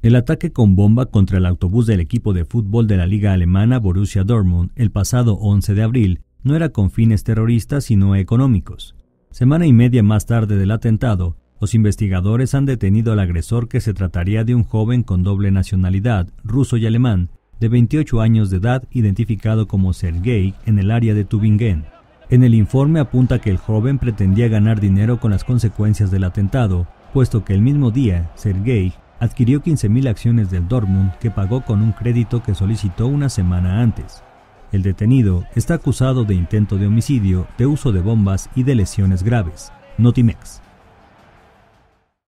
El ataque con bomba contra el autobús del equipo de fútbol de la liga alemana Borussia Dortmund el pasado 11 de abril no era con fines terroristas sino económicos. Semana y media más tarde del atentado, los investigadores han detenido al agresor que se trataría de un joven con doble nacionalidad, ruso y alemán, de 28 años de edad, identificado como Sergei en el área de Tübingen. En el informe apunta que el joven pretendía ganar dinero con las consecuencias del atentado, puesto que el mismo día Sergei adquirió 15.000 acciones del Dortmund que pagó con un crédito que solicitó una semana antes. El detenido está acusado de intento de homicidio, de uso de bombas y de lesiones graves. Notimex.